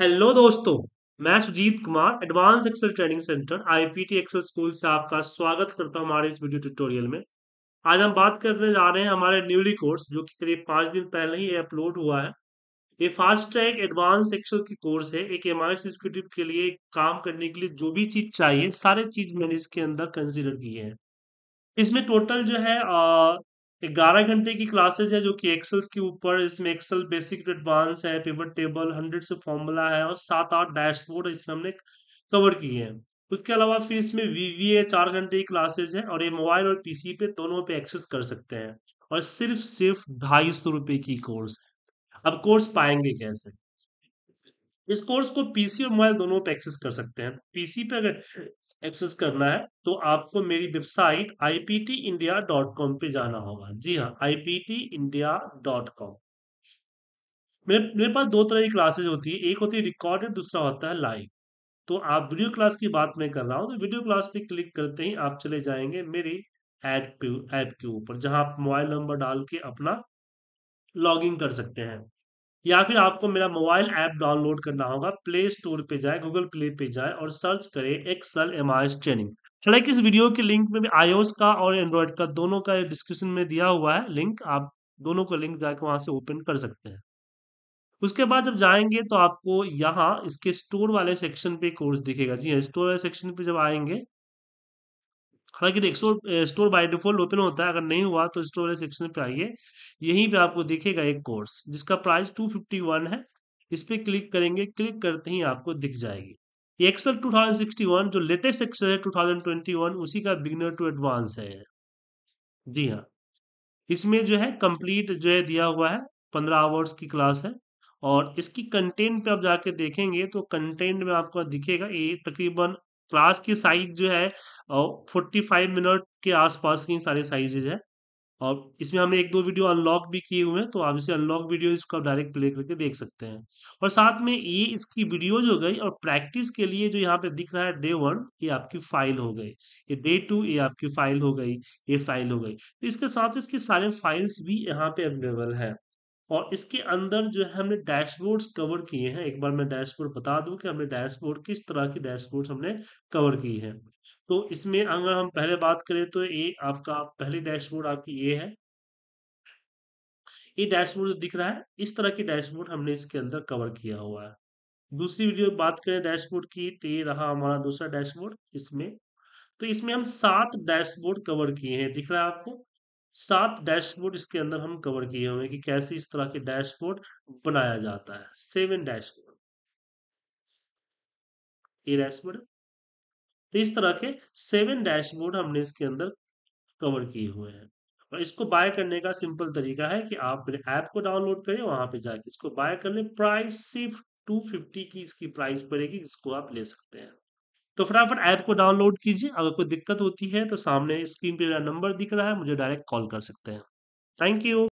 hello दोस्तों मैं Sujit Kumar advance Excel training centre IPT Excel school से आपका स्वागत करता हूं हमारे इस वीडियो ट्यूटोरियल में आज हम बात करने जा रहे हैं हमारे न्यूली कोर्स जो कि करीब पाँच दिन पहले ही अपलोड हुआ है ये फास्ट ट्रैक एडवांस एक्सेल की कोर्स है एक एम एग्जीक्यूटिव के लिए काम करने के लिए जो भी चीज़ चाहिए सारे चीज़ मैंने इसके अंदर कंसिडर किए हैं इसमें टोटल जो है ग्यारह घंटे की क्लासेज है जो कि एक्सेल्स के ऊपर इसमें एक्सेल बेसिक टू एडवांस है पेपर टेबल हंड्रेड से फॉर्मूला है और सात आठ डैशबोर्ड इसमें हमने कवर किए हैं उसके अलावा फिर इसमें वीवीए चार घंटे की क्लासेज है और ये मोबाइल और पीसी पे दोनों पे एक्सेस कर सकते हैं और सिर्फ सिर्फ ढाई सौ रुपये की कोर्स है अब कोर्स पाएंगे कैसे इस कोर्स को पीसी और मोबाइल दोनों पे एक्सेस कर सकते हैं पीसी पे अगर एक्सेस करना है तो आपको मेरी वेबसाइट आई पे जाना होगा जी हाँ आई मेरे मेरे पास दो तरह की क्लासेज होती है एक होती है रिकॉर्डेड दूसरा होता है लाइव तो आप वीडियो क्लास की बात मैं कर रहा हूँ तो वीडियो क्लास पे क्लिक करते ही आप चले जाएंगे मेरी ऐप ऐप के ऊपर जहाँ आप मोबाइल नंबर डाल के अपना लॉगिन कर सकते हैं या फिर आपको मेरा मोबाइल ऐप डाउनलोड करना होगा प्ले स्टोर पे जाए गूगल प्ले पे जाए और सर्च करें एक्सल एम ट्रेनिंग हालांकि इस वीडियो के लिंक में भी आईओएस का और एंड्रॉयड का दोनों का डिस्क्रिप्शन में दिया हुआ है लिंक आप दोनों को लिंक जाकर वहां से ओपन कर सकते हैं उसके बाद जब जाएंगे तो आपको यहाँ इसके स्टोर वाले सेक्शन पे कोर्स दिखेगा जी हाँ स्टोर वाले सेक्शन पे जब आएंगे हालांकि स्टोर बाय डिफॉल्ट ओपन होता है अगर नहीं हुआ तो स्टोर वाले सेक्शन पे आइए यहीं पे आपको दिखेगा एक कोर्स जिसका प्राइस 251 है इस पर क्लिक करेंगे क्लिक करते ही आपको दिख जाएगी एक्सेल 2061 जो लेटेस्ट एक्सल है 2021 उसी का बिगनर टू एडवांस है जी हाँ इसमें जो है कंप्लीट जो है दिया हुआ है पंद्रह आवर्स की क्लास है और इसकी कंटेंट पे आप जाके देखेंगे तो कंटेंट में आपको दिखेगा ये तकरीबन क्लास की साइज जो है फोर्टी फाइव मिनट के आसपास की सारे साइजेज है और इसमें हमने एक दो वीडियो अनलॉक भी किए हुए हैं तो आप इसे अनलॉक वीडियो इसको आप डायरेक्ट प्ले करके देख सकते हैं और साथ में ये इसकी वीडियो जो गई और प्रैक्टिस के लिए जो यहाँ पे दिख रहा है डे वन ये आपकी फाइल हो गई ये डे टू ये आपकी फाइल हो गई ये फाइल हो गई तो इसके साथ इसकी सारे फाइल्स भी यहाँ पे अवेलेबल है और इसके अंदर जो है हमने डैशबोर्ड्स कवर किए हैं एक बार मैं डैशबोर्ड बता दूं कि हमने डैशबोर्ड किस तरह की डैशबोर्ड्स हमने कवर की हैं तो इसमें अगर हम पहले बात करें तो ये आपका पहली डैशबोर्ड आपकी ये है ये डैशबोर्ड दिख रहा है इस तरह की डैशबोर्ड हमने इसके अंदर कवर किया हुआ है दूसरी वीडियो बात करें डैशबोर्ड की तो ये रहा हमारा दूसरा डैशबोर्ड इसमें तो इसमें हम सात डैशबोर्ड कवर किए हैं दिख रहा है आपको सात डैशबोर्ड इसके अंदर हम कवर किए हुए कि कैसे इस तरह के डैशबोर्ड बनाया जाता है सेवन डैशबोर्ड ये डैशबोर्ड तो इस तरह के सेवन डैशबोर्ड हमने इसके अंदर कवर किए हुए हैं और इसको बाय करने का सिंपल तरीका है कि आप मेरे ऐप को डाउनलोड करें वहां पे जाके इसको बाय कर ले प्राइस सिर्फ टू फिफ्टी की इसकी प्राइस पड़ेगी इसको आप ले सकते हैं तो फटाफट ऐप को डाउनलोड कीजिए अगर कोई दिक्कत होती है तो सामने स्क्रीन पे मेरा नंबर दिख रहा है मुझे डायरेक्ट कॉल कर सकते हैं थैंक यू